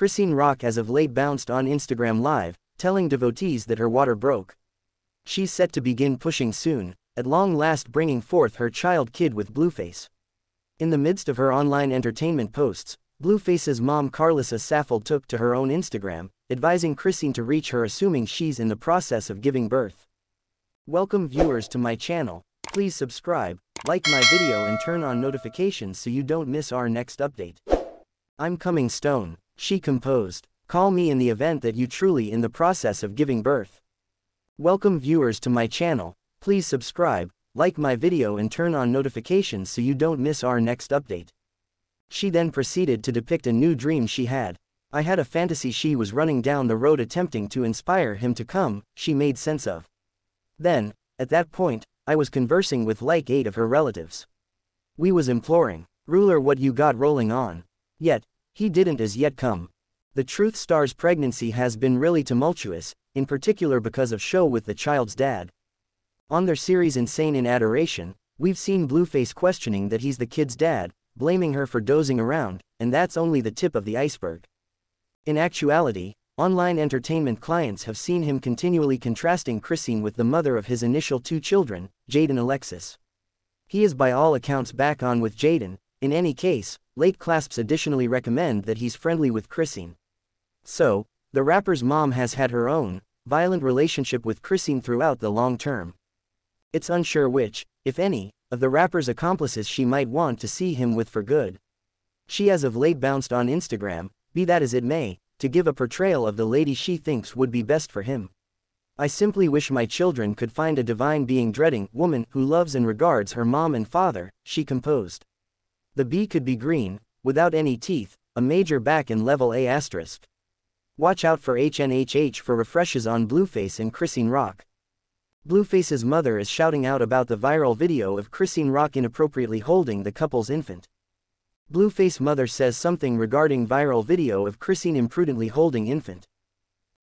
Christine Rock as of late bounced on Instagram Live, telling devotees that her water broke. She's set to begin pushing soon, at long last bringing forth her child kid with Blueface. In the midst of her online entertainment posts, Blueface's mom Carlissa Saffold took to her own Instagram, advising Christine to reach her assuming she's in the process of giving birth. Welcome viewers to my channel, please subscribe, like my video and turn on notifications so you don't miss our next update. I'm coming stone she composed, call me in the event that you truly in the process of giving birth. Welcome viewers to my channel, please subscribe, like my video and turn on notifications so you don't miss our next update. She then proceeded to depict a new dream she had. I had a fantasy she was running down the road attempting to inspire him to come, she made sense of. Then, at that point, I was conversing with like eight of her relatives. We was imploring, ruler what you got rolling on. Yet, he didn't as yet come. The Truth Star's pregnancy has been really tumultuous, in particular because of show with the child's dad. On their series Insane in Adoration, we've seen Blueface questioning that he's the kid's dad, blaming her for dozing around, and that's only the tip of the iceberg. In actuality, online entertainment clients have seen him continually contrasting Christine with the mother of his initial two children, Jaden Alexis. He is by all accounts back on with Jaden, in any case, late clasps additionally recommend that he's friendly with Chrissine. So, the rapper's mom has had her own, violent relationship with Chrissine throughout the long term. It's unsure which, if any, of the rapper's accomplices she might want to see him with for good. She has of late bounced on Instagram, be that as it may, to give a portrayal of the lady she thinks would be best for him. I simply wish my children could find a divine being dreading woman who loves and regards her mom and father, she composed. The bee could be green, without any teeth, a major back in level A asterisk. Watch out for HNHH for refreshes on Blueface and Chrissine Rock. Blueface's mother is shouting out about the viral video of Chrissine Rock inappropriately holding the couple's infant. Blueface mother says something regarding viral video of Chrissine imprudently holding infant.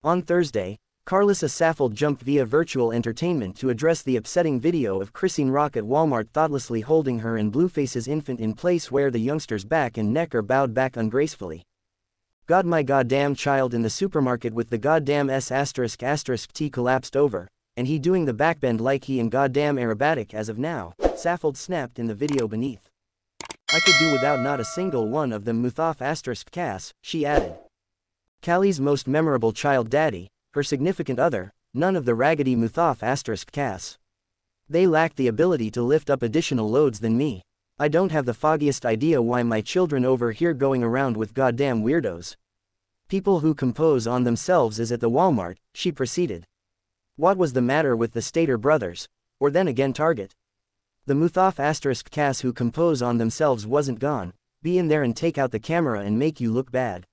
On Thursday, Carlos Saffold jumped via virtual entertainment to address the upsetting video of Chrisine Rock at Walmart thoughtlessly holding her and Blueface's infant in place where the youngster's back and neck are bowed back ungracefully. God my goddamn child in the supermarket with the goddamn S asterisk asterisk T collapsed over, and he doing the backbend like he in goddamn aerobatic as of now, Saffold snapped in the video beneath. I could do without not a single one of them Muthaf asterisk Cass, she added. Callie's most memorable child daddy, her significant other, none of the raggedy Muthaf asterisk Cass. They lack the ability to lift up additional loads than me. I don't have the foggiest idea why my children over here going around with goddamn weirdos. People who compose on themselves is at the Walmart, she proceeded. What was the matter with the Stater brothers, or then again Target? The Muthaf asterisk Cass who compose on themselves wasn't gone, be in there and take out the camera and make you look bad.